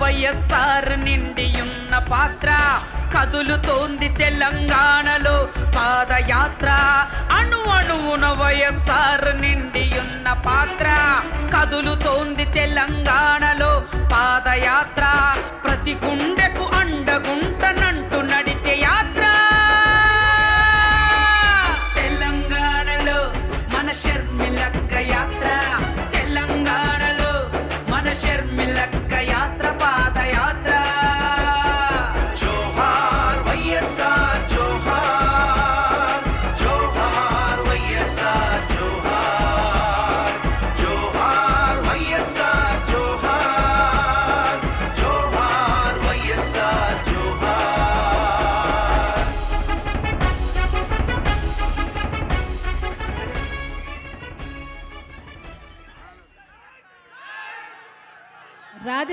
వైఎస్ఆర్ నిండి ఉన్న పాత్ర కదులుతోంది తెలంగాణలో పాదయాత్ర అణు అణువున వైఎస్ఆర్ నిండి ఉన్న పాత్ర కదులుతోంది తెలంగాణలో పాదయాత్ర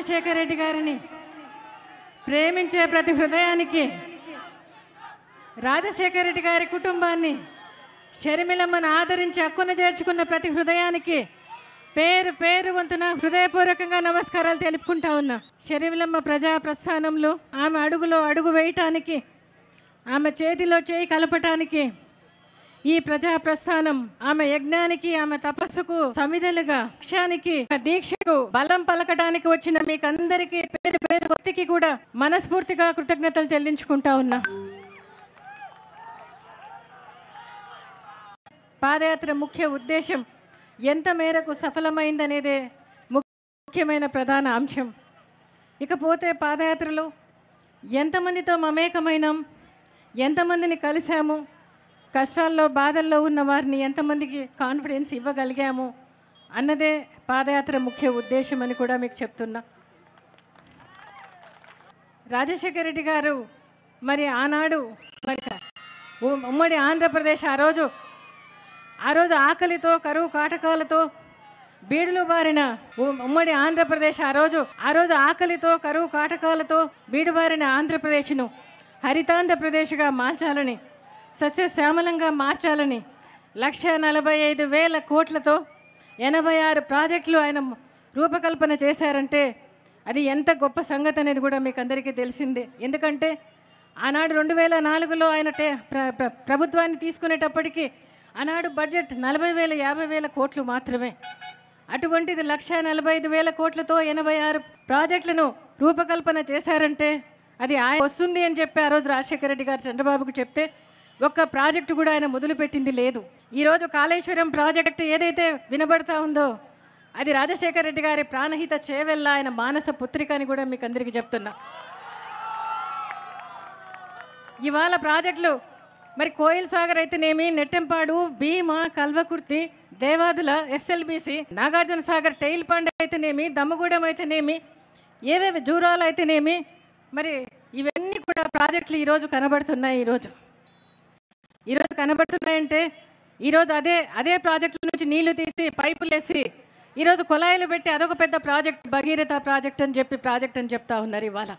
రాజశేఖర రెడ్డి గారిని ప్రేమించే ప్రతి హృదయానికి రాజశేఖర రెడ్డి గారి కుటుంబాన్ని షర్మిలమ్మను ఆదరించి హక్కున చేర్చుకున్న ప్రతి హృదయానికి పేరు పేరు వంతున హృదయపూర్వకంగా నమస్కారాలు తెలుపుకుంటా ఉన్నా షర్మిలమ్మ ప్రజా ప్రస్థానంలో ఆమె అడుగులో అడుగు వేయటానికి ఆమె చేతిలో చేయి కలపటానికి ఈ ప్రజా ప్రస్థానం ఆమె యజ్ఞానికి ఆమె తపస్సుకు సమిధలుగా లక్ష్యానికి దీక్షకు బలం పలకడానికి వచ్చిన మీకు అందరికీ పేరు పేరు వ్యక్తికి కూడా మనస్ఫూర్తిగా కృతజ్ఞతలు చెల్లించుకుంటా ఉన్నా పాదయాత్ర ముఖ్య ఉద్దేశం ఎంత మేరకు సఫలమైందనేదే ముఖ్యమైన ప్రధాన అంశం ఇకపోతే పాదయాత్రలో ఎంతమందితో మమేకమైనాం ఎంతమందిని కలిశాము కష్టాల్లో బాధల్లో ఉన్న వారిని ఎంతమందికి కాన్ఫిడెన్స్ ఇవ్వగలిగాము అన్నదే పాదయాత్ర ముఖ్య ఉద్దేశం అని కూడా మీకు చెప్తున్నా రాజశేఖర రెడ్డి గారు మరి ఆనాడు మరి ఉమ్మడి ఆంధ్రప్రదేశ్ ఆ రోజు ఆ రోజు ఆకలితో కరువు కాటకాలతో బీడులు బారిన ఉమ్మడి ఆంధ్రప్రదేశ్ ఆ రోజు ఆ రోజు ఆకలితో కరువు కాటకాలతో బీడుబారిన ఆంధ్రప్రదేశ్ను హరితాంధ్రప్రదేశ్గా మార్చాలని సస్యశ్యామలంగా మార్చాలని లక్ష నలభై ఐదు వేల కోట్లతో ఎనభై ఆరు ప్రాజెక్టులు ఆయన రూపకల్పన చేశారంటే అది ఎంత గొప్ప సంగతి అనేది కూడా మీకు అందరికీ తెలిసిందే ఎందుకంటే ఆనాడు రెండు వేల నాలుగులో ఆయన ప్రభుత్వాన్ని తీసుకునేటప్పటికీ ఆనాడు బడ్జెట్ నలభై వేల యాభై వేల కోట్లు మాత్రమే అటువంటిది లక్ష నలభై ఐదు వేల కోట్లతో ఎనభై ఆరు ప్రాజెక్టులను రూపకల్పన చేశారంటే అది ఆయన వస్తుంది అని చెప్పి ఆ రోజు రాజశేఖర రెడ్డి గారు చంద్రబాబుకు చెప్తే ఒక్క ప్రాజెక్టు కూడా ఆయన మొదలుపెట్టింది లేదు ఈరోజు కాళేశ్వరం ప్రాజెక్టు ఏదైతే వినబడతా ఉందో అది రాజశేఖర రెడ్డి గారి ప్రాణహిత చేవెల్ల ఆయన మానస పుత్రిక అని కూడా మీకు అందరికీ చెప్తున్నా ఇవాళ ప్రాజెక్టులు మరి కోయిల్ సాగర్ అయితేనేమి Nettempadu Bhima Kalwakurthy Devadula SLBC Nagarjuna Sagar tail pond అయితేనేమి దమ్మగూడెం అయితేనేమి ఏవేవి జూరాలు అయితేనేమి మరి ఇవన్నీ కూడా ప్రాజెక్టులు ఈరోజు కనబడుతున్నాయి ఈరోజు ఈరోజు కనబడుతున్నాయంటే ఈరోజు అదే అదే ప్రాజెక్టుల నుంచి నీళ్లు తీసి పైపులు వేసి ఈరోజు కుళాయిలు పెట్టి అదొక పెద్ద ప్రాజెక్ట్ భగీరథ ప్రాజెక్ట్ అని చెప్పి ప్రాజెక్ట్ అని చెప్తా ఉన్నారు ఇవాళ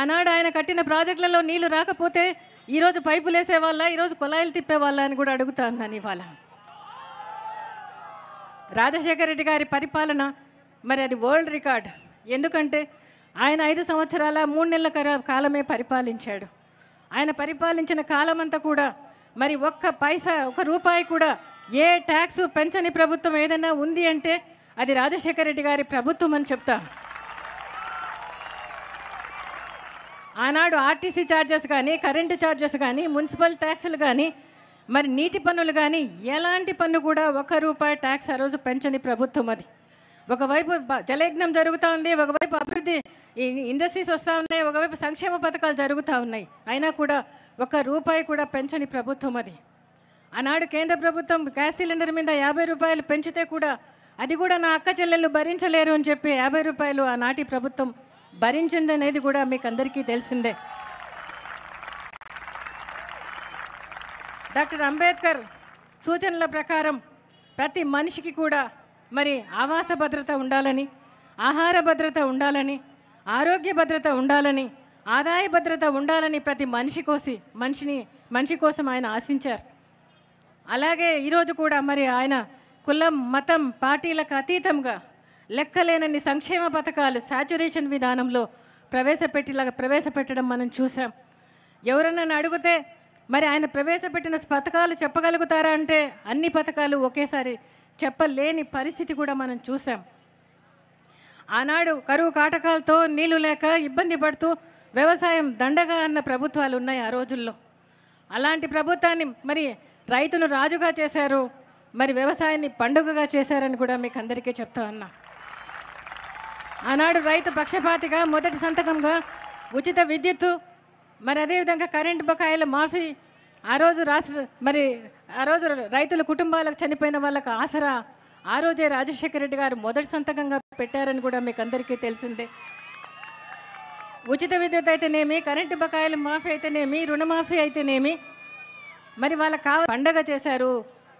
ఆనాడు ఆయన కట్టిన ప్రాజెక్టులలో నీళ్లు రాకపోతే ఈరోజు పైపులు వేసేవాళ్ళ ఈరోజు కుళాయిలు తిప్పేవాళ్ళ అని కూడా అడుగుతా ఉన్నాను ఇవాళ రాజశేఖర రెడ్డి గారి పరిపాలన మరి అది వరల్డ్ రికార్డ్ ఎందుకంటే ఆయన ఐదు సంవత్సరాల మూడు నెలల కాలమే పరిపాలించాడు ఆయన పరిపాలించిన కాలం అంతా కూడా మరి ఒక్క పైసా ఒక రూపాయి కూడా ఏ ట్యాక్స్ పెంచని ప్రభుత్వం ఏదైనా ఉంది అంటే అది రాజశేఖర రెడ్డి గారి ప్రభుత్వం అని చెప్తా ఆనాడు ఆర్టీసీ ఛార్జెస్ కానీ కరెంటు ఛార్జెస్ కానీ మున్సిపల్ ట్యాక్సులు కానీ మరి నీటి పన్నులు కానీ ఎలాంటి పన్ను కూడా ఒక రూపాయి ట్యాక్స్ ఆ రోజు పెంచని ప్రభుత్వం అది ఒకవైపు జలయజ్ఞం జరుగుతూ ఉంది ఒకవైపు అభివృద్ధి ఇండస్ట్రీస్ వస్తూ ఉన్నాయి ఒకవైపు సంక్షేమ పథకాలు జరుగుతూ ఉన్నాయి అయినా కూడా ఒక రూపాయి కూడా పెంచని ప్రభుత్వం అది ఆనాడు కేంద్ర ప్రభుత్వం గ్యాస్ సిలిండర్ మీద యాభై రూపాయలు పెంచితే కూడా అది కూడా నా అక్క చెల్లెళ్ళు భరించలేరు అని చెప్పి యాభై రూపాయలు ఆనాటి ప్రభుత్వం భరించిందనేది కూడా మీకు అందరికీ తెలిసిందే డాక్టర్ అంబేద్కర్ సూచనల ప్రకారం ప్రతి మనిషికి కూడా మరి ఆవాస భద్రత ఉండాలని ఆహార భద్రత ఉండాలని ఆరోగ్య భద్రత ఉండాలని ఆదాయ భద్రత ఉండాలని ప్రతి మనిషి కోసి మనిషిని మనిషి కోసం ఆయన ఆశించారు అలాగే ఈరోజు కూడా మరి ఆయన కులం మతం పార్టీలకు అతీతంగా లెక్కలేనన్ని సంక్షేమ పథకాలు సాచురేషన్ విధానంలో ప్రవేశపెట్టిలా ప్రవేశపెట్టడం మనం చూసాం ఎవరన్నా అడిగితే మరి ఆయన ప్రవేశపెట్టిన పథకాలు చెప్పగలుగుతారా అంటే అన్ని పథకాలు ఒకేసారి చెప్పలేని పరిస్థితి కూడా మనం చూసాం ఆనాడు కరువు కాటకాలతో నీళ్లు లేక ఇబ్బంది పడుతూ వ్యవసాయం దండగా అన్న ప్రభుత్వాలు ఉన్నాయి ఆ రోజుల్లో అలాంటి ప్రభుత్వాన్ని మరి రైతును రాజుగా చేశారు మరి వ్యవసాయాన్ని పండుగగా చేశారని కూడా మీకు అందరికీ చెప్తా ఉన్నా ఆనాడు రైతు పక్షపాతిగా మొదటి సంతకంగా ఉచిత విద్యుత్తు మరి అదేవిధంగా కరెంటు బకాయిల మాఫీ ఆ రోజు రాష్ట్ర మరి ఆ రోజు రైతుల కుటుంబాలకు చనిపోయిన వాళ్ళకు ఆసరా ఆ రోజే రాజశేఖర రెడ్డి గారు మొదటి సంతకంగా పెట్టారని కూడా మీకు అందరికీ తెలిసిందే ఉచిత విద్యుత్ అయితేనేమి కరెంటు బకాయిలు మాఫీ అయితేనేమి రుణమాఫీ అయితేనేమి మరి వాళ్ళ కావ పండగ చేశారు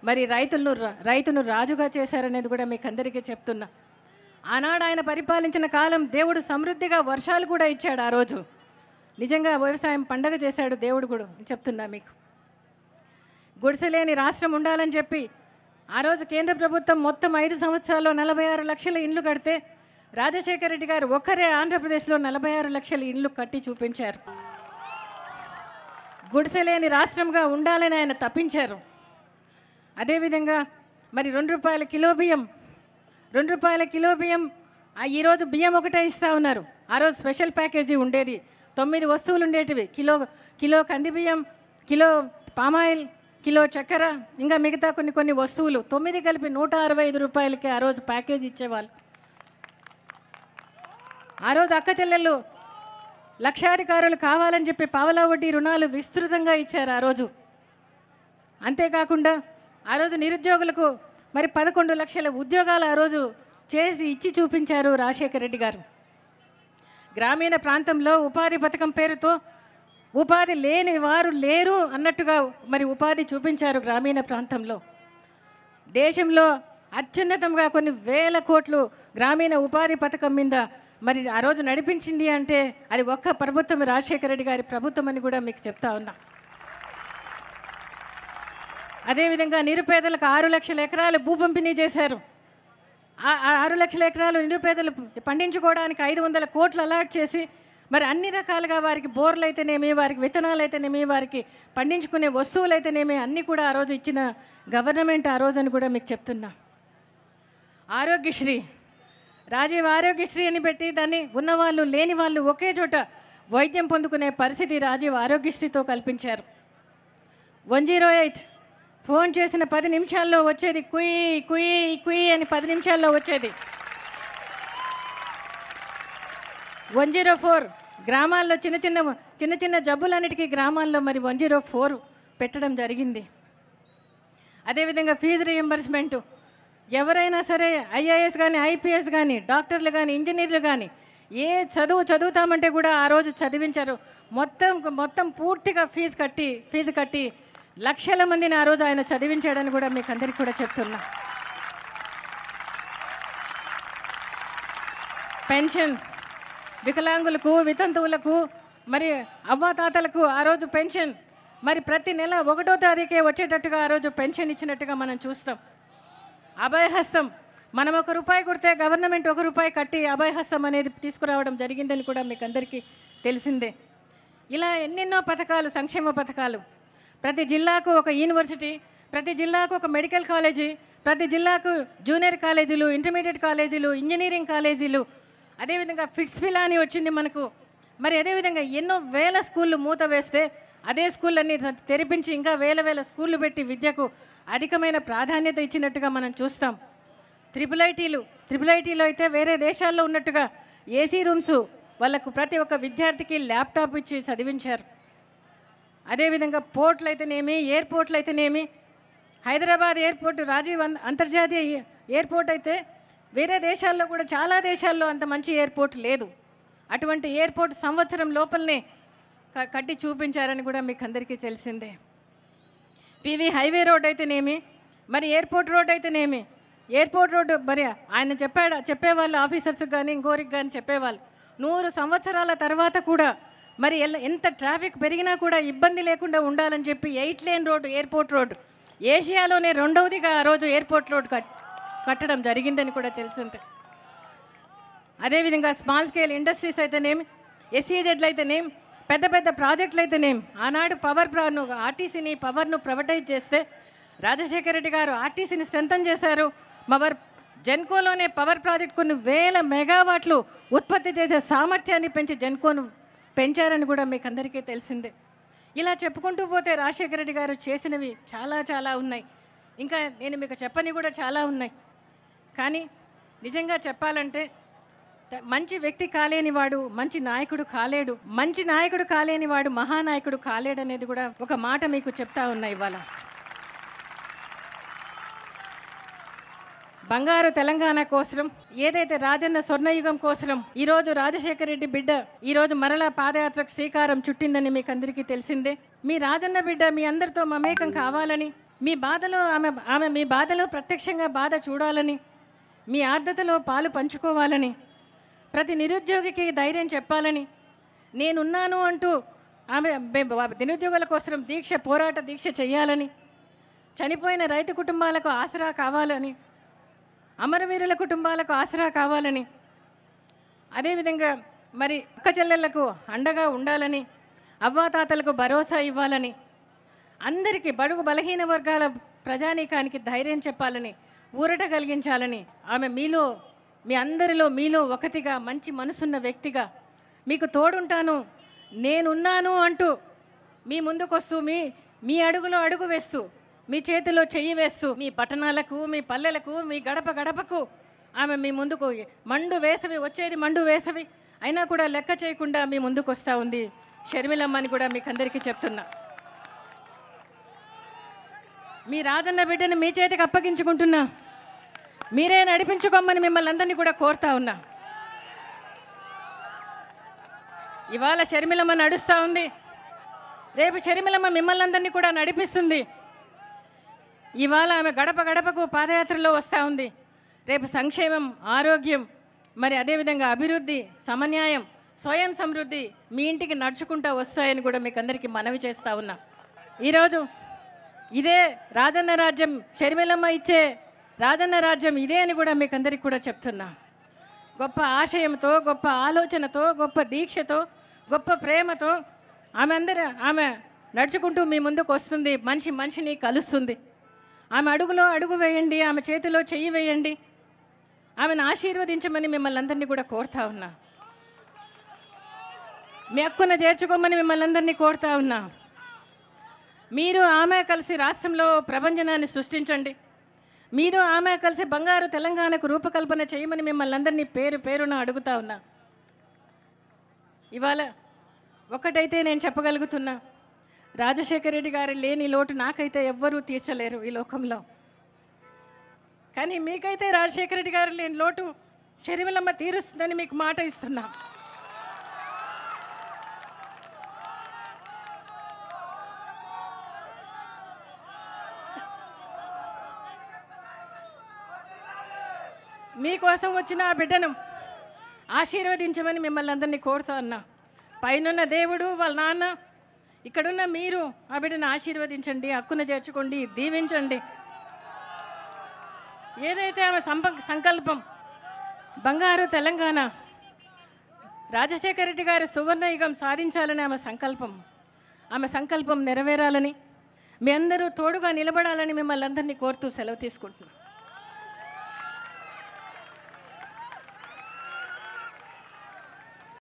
మరి రైతులను రైతును రాజుగా చేశారనేది కూడా మీకు అందరికీ చెప్తున్నా ఆనాడు ఆయన పరిపాలించిన కాలం దేవుడు సమృద్ధిగా వర్షాలు కూడా ఇచ్చాడు ఆ రోజు నిజంగా వ్యవసాయం పండగ చేశాడు దేవుడు కూడా చెప్తున్నా మీకు గుడిసెలేని రాష్ట్రం ఉండాలని చెప్పి ఆ రోజు కేంద్ర ప్రభుత్వం మొత్తం ఐదు సంవత్సరాల్లో నలభై ఆరు లక్షల ఇండ్లు కడితే రాజశేఖర రెడ్డి గారు ఒక్కరే ఆంధ్రప్రదేశ్లో నలభై ఆరు లక్షల ఇండ్లు కట్టి చూపించారు గుడిసెలేని రాష్ట్రంగా ఉండాలని ఆయన తప్పించారు అదేవిధంగా మరి రెండు రూపాయల కిలో బియ్యం రెండు రూపాయల కిలో బియ్యం ఈరోజు బియ్యం ఒకటే ఇస్తూ ఉన్నారు ఆ రోజు స్పెషల్ ప్యాకేజీ ఉండేది తొమ్మిది వస్తువులు ఉండేటివి కిలో కిలో కందిబియ్యం కిలో పామాయిల్ కిలో చక్కెర ఇంకా మిగతా కొన్ని కొన్ని వస్తువులు తొమ్మిది కలిపి నూట అరవై ఐదు రూపాయలకి ఆ రోజు ప్యాకేజ్ ఇచ్చేవాళ్ళు ఆ రోజు అక్క చెల్లెళ్ళు లక్షాధికారులు కావాలని చెప్పి పావలా వడ్డీ రుణాలు విస్తృతంగా ఇచ్చారు ఆ రోజు అంతేకాకుండా ఆ రోజు నిరుద్యోగులకు మరి పదకొండు లక్షల ఉద్యోగాలు ఆ రోజు చేసి ఇచ్చి చూపించారు రాజశేఖర రెడ్డి గారు గ్రామీణ ప్రాంతంలో ఉపాధి పథకం పేరుతో ఉపాధి లేని వారు లేరు అన్నట్టుగా మరి ఉపాధి చూపించారు గ్రామీణ ప్రాంతంలో దేశంలో అత్యున్నతంగా కొన్ని వేల కోట్లు గ్రామీణ ఉపాధి పథకం మీద మరి ఆ రోజు నడిపించింది అంటే అది ఒక్క ప్రభుత్వం రాజశేఖర రెడ్డి గారి ప్రభుత్వం అని కూడా మీకు చెప్తా ఉన్నా అదేవిధంగా నిరుపేదలకు ఆరు లక్షల ఎకరాలు భూ పంపిణీ చేశారు ఆరు లక్షల ఎకరాలు నిరుపేదలు పండించుకోవడానికి ఐదు వందల కోట్లు అలాట్ చేసి మరి అన్ని రకాలుగా వారికి బోర్లు అయితేనేమి వారికి విత్తనాలు అయితేనేమి వారికి పండించుకునే వస్తువులు అయితేనేమి అన్నీ కూడా ఆ రోజు ఇచ్చిన గవర్నమెంట్ ఆ రోజు అని కూడా మీకు చెప్తున్నా ఆరోగ్యశ్రీ రాజీవ్ ఆరోగ్యశ్రీ అని పెట్టి దాన్ని ఉన్నవాళ్ళు లేని వాళ్ళు ఒకే చోట వైద్యం పొందుకునే పరిస్థితి రాజీవ్ ఆరోగ్యశ్రీతో కల్పించారు వన్ జీరో ఎయిట్ ఫోన్ చేసిన పది నిమిషాల్లో వచ్చేది కుయి కుయి కుయి అని పది నిమిషాల్లో వచ్చేది వన్ జీరో ఫోర్ గ్రామాల్లో చిన్న చిన్న చిన్న చిన్న జబ్బులన్నిటికీ గ్రామాల్లో మరి వన్ జీరో ఫోర్ పెట్టడం జరిగింది అదేవిధంగా ఫీజు రియంబర్స్మెంటు ఎవరైనా సరే ఐఏఎస్ కానీ ఐపీఎస్ కానీ డాక్టర్లు కానీ ఇంజనీర్లు కానీ ఏ చదువు చదువుతామంటే కూడా ఆ రోజు చదివించారు మొత్తం మొత్తం పూర్తిగా ఫీజు కట్టి ఫీజు కట్టి లక్షల మందిని ఆ రోజు ఆయన చదివించాడని కూడా మీకు అందరికీ కూడా చెప్తున్నా పెన్షన్ వికలాంగులకు వితంతువులకు మరి అవ్వాతాతలకు ఆ రోజు పెన్షన్ మరి ప్రతి నెల ఒకటో తారీఖే వచ్చేటట్టుగా ఆ రోజు పెన్షన్ ఇచ్చినట్టుగా మనం చూస్తాం అభయహస్తం మనం ఒక రూపాయి కొడితే గవర్నమెంట్ ఒక రూపాయి కట్టి అభయహస్తం అనేది తీసుకురావడం జరిగిందని కూడా మీకు అందరికీ తెలిసిందే ఇలా ఎన్నెన్నో పథకాలు సంక్షేమ పథకాలు ప్రతి జిల్లాకు ఒక యూనివర్సిటీ ప్రతి జిల్లాకు ఒక మెడికల్ కాలేజీ ప్రతి జిల్లాకు జూనియర్ కాలేజీలు ఇంటర్మీడియట్ కాలేజీలు ఇంజనీరింగ్ కాలేజీలు అదేవిధంగా ఫిట్స్ ఫిలా అని వచ్చింది మనకు మరి అదేవిధంగా ఎన్నో వేల స్కూళ్ళు మూత వేస్తే అదే స్కూళ్ళన్నీ తెరిపించి ఇంకా వేల వేల స్కూళ్ళు పెట్టి విద్యకు అధికమైన ప్రాధాన్యత ఇచ్చినట్టుగా మనం చూస్తాం త్రిపుల్ ఐటీలు త్రిపుల్ ఐటీలో అయితే వేరే దేశాల్లో ఉన్నట్టుగా ఏసీ రూమ్స్ వాళ్ళకు ప్రతి ఒక్క విద్యార్థికి ల్యాప్టాప్ ఇచ్చి చదివించారు అదేవిధంగా పోర్ట్లు అయితేనేమి ఎయిర్పోర్ట్లు అయితేనేమి హైదరాబాద్ ఎయిర్పోర్ట్ రాజీవ్ అంతర్జాతీయ ఎయిర్పోర్ట్ అయితే వేరే దేశాల్లో కూడా చాలా దేశాల్లో అంత మంచి ఎయిర్పోర్ట్ లేదు అటువంటి ఎయిర్పోర్ట్ సంవత్సరం లోపలనే కట్టి చూపించారని కూడా మీకు అందరికీ తెలిసిందే పివి హైవే రోడ్ అయితేనేమి మరి ఎయిర్పోర్ట్ రోడ్ అయితేనేమి ఎయిర్పోర్ట్ రోడ్డు మరి ఆయన చెప్పాడు చెప్పేవాళ్ళు ఆఫీసర్స్ కానీ ఇంకోరికి కానీ చెప్పేవాళ్ళు నూరు సంవత్సరాల తర్వాత కూడా మరి ఎంత ట్రాఫిక్ పెరిగినా కూడా ఇబ్బంది లేకుండా ఉండాలని చెప్పి eight lane road airport road ఏషియాలోనే రెండవదిగా ఆ రోజు ఎయిర్పోర్ట్ రోడ్ కట్ కట్టడం జరిగిందని కూడా తెలిసింది అదేవిధంగా స్మాల్ స్కేల్ ఇండస్ట్రీస్ అయితేనేమి ఎస్ఈజెడ్లు e అయితేనేమి పెద్ద పెద్ద ప్రాజెక్టులు అయితేనేం ఆనాడు పవర్ ఆర్టీసీని పవర్ను ప్రవర్టైజ్ చేస్తే రాజశేఖర రెడ్డి గారు ఆర్టీసీని స్ట్రెంథన్ చేశారు మవర్ జెన్కోలోనే పవర్ ప్రాజెక్ట్ కొన్ని వేల మెగావాట్లు ఉత్పత్తి చేసే సామర్థ్యాన్ని పెంచి జెన్కోను పెంచారని కూడా మీకు అందరికీ తెలిసిందే ఇలా చెప్పుకుంటూ పోతే రాజశేఖర రెడ్డి గారు చేసినవి చాలా చాలా ఉన్నాయి ఇంకా నేను మీకు చెప్పని కూడా చాలా ఉన్నాయి కానీ నిజంగా చెప్పాలంటే మంచి వ్యక్తి కాలేని వాడు మంచి నాయకుడు కాలేడు మంచి నాయకుడు కాలేని వాడు మహానాయకుడు కాలేడనేది కూడా ఒక మాట మీకు చెప్తా ఉన్నా ఇవాళ బంగారు తెలంగాణ కోసరం ఏదైతే రాజన్న స్వర్ణయుగం కోసరం ఈ రోజు రాజశేఖర రెడ్డి బిడ్డ ఈ రోజు మరలా పాదయాత్రకు శ్రీకారం చుట్టిందని మీకు అందరికీ తెలిసిందే మీ రాజన్న బిడ్డ మీ అందరితో మమేకం కావాలని మీ బాధలో ఆమె ఆమె మీ బాధలో ప్రత్యక్షంగా బాధ చూడాలని మీ ఆర్ద్రతలో పాలు పంచుకోవాలని ప్రతి నిరుద్యోగికి ధైర్యం చెప్పాలని నేనున్నాను అంటూ ఆమె నిరుద్యోగుల కోసం దీక్ష పోరాట దీక్ష చేయాలని చనిపోయిన రైతు కుటుంబాలకు ఆసరా కావాలని అమరవీరుల కుటుంబాలకు ఆసరా కావాలని అదేవిధంగా మరి అక్క చెల్లెళ్లకు అండగా ఉండాలని అవ్వాతాతలకు భరోసా ఇవ్వాలని అందరికీ బడుగు బలహీన వర్గాల ప్రజానీకానికి ధైర్యం చెప్పాలని ఊరట కలిగించాలని ఆమె మీలో మీ అందరిలో మీలో ఒకటిగా మంచి మనసున్న వ్యక్తిగా మీకు తోడుంటాను నేనున్నాను అంటూ మీ ముందుకొస్తూ మీ మీ అడుగులో అడుగు వేస్తూ మీ చేతిలో చెయ్యి వేస్తూ మీ పట్టణాలకు మీ పల్లెలకు మీ గడప గడపకు ఆమె మీ ముందుకు మండు వేసవి వచ్చేది మండు వేసవి అయినా కూడా లెక్క చేయకుండా మీ ముందుకు వస్తూ ఉంది షర్మిలమ్మని కూడా మీకు అందరికీ చెప్తున్నా మీ రాజన్న బిడ్డను మీ చేతికి అప్పగించుకుంటున్నా మీరే నడిపించుకోమని మిమ్మల్ని అందరినీ కూడా కోరుతా ఉన్నా ఇవాళ షర్మిలమ్మ నడుస్తూ ఉంది రేపు షర్మిలమ్మ మిమ్మల్ని అందరినీ కూడా నడిపిస్తుంది ఇవాళ ఆమె గడప గడపకు పాదయాత్రలో వస్తూ ఉంది రేపు సంక్షేమం ఆరోగ్యం మరి అదేవిధంగా అభివృద్ధి సమన్యాయం స్వయం సమృద్ధి మీ ఇంటికి నడుచుకుంటూ వస్తాయని కూడా మీకు అందరికీ మనవి చేస్తూ ఉన్నా ఈరోజు ఇదే రాజన్న రాజ్యం షర్మిలమ్మ ఇచ్చే రాజన్న రాజ్యం ఇదే అని కూడా మీకు అందరికీ కూడా చెప్తున్నా గొప్ప ఆశయంతో గొప్ప ఆలోచనతో గొప్ప దీక్షతో గొప్ప ప్రేమతో ఆమె అందరు ఆమె నడుచుకుంటూ మీ ముందుకు వస్తుంది మనిషి మనిషిని కలుస్తుంది ఆమె అడుగులో అడుగు వేయండి ఆమె చేతిలో చెయ్యి వేయండి ఆమెను ఆశీర్వదించమని మిమ్మల్ని అందరినీ కూడా కోరుతా ఉన్నా మీ అక్కున చేర్చుకోమని మిమ్మల్ని అందరినీ కోరుతా ఉన్నా మీరు ఆమె కలిసి రాష్ట్రంలో ప్రభంజనాన్ని సృష్టించండి మీరు ఆమె కలిసి బంగారు తెలంగాణకు రూపకల్పన చేయమని మిమ్మల్ని అందరినీ పేరు పేరున అడుగుతా ఉన్నా ఇవాళ ఒకటైతే నేను చెప్పగలుగుతున్నా రాజశేఖర రెడ్డి గారు లేని లోటు నాకైతే ఎవ్వరూ తీర్చలేరు ఈ లోకంలో కానీ మీకైతే రాజశేఖర రెడ్డి గారు లేని లోటు షర్మిలమ్మ తీరుస్తుందని మీకు మాట ఇస్తున్నాను మీకోసం వచ్చిన ఆ బిడ్డను ఆశీర్వదించమని మిమ్మల్ని అందరినీ కోరుతా అన్నా పైనున్న దేవుడు వాళ్ళ నాన్న ఇక్కడున్న మీరు ఆ బిడ్డను ఆశీర్వదించండి హక్కును చేర్చుకోండి దీవించండి ఏదైతే ఆమె సంప సంకల్పం బంగారు తెలంగాణ రాజశేఖర రెడ్డి గారి సువర్ణయుగం సాధించాలని ఆమె సంకల్పం ఆమె సంకల్పం నెరవేరాలని మీ అందరూ తోడుగా నిలబడాలని మిమ్మల్ని అందరినీ కోరుతూ సెలవు తీసుకుంటున్నాను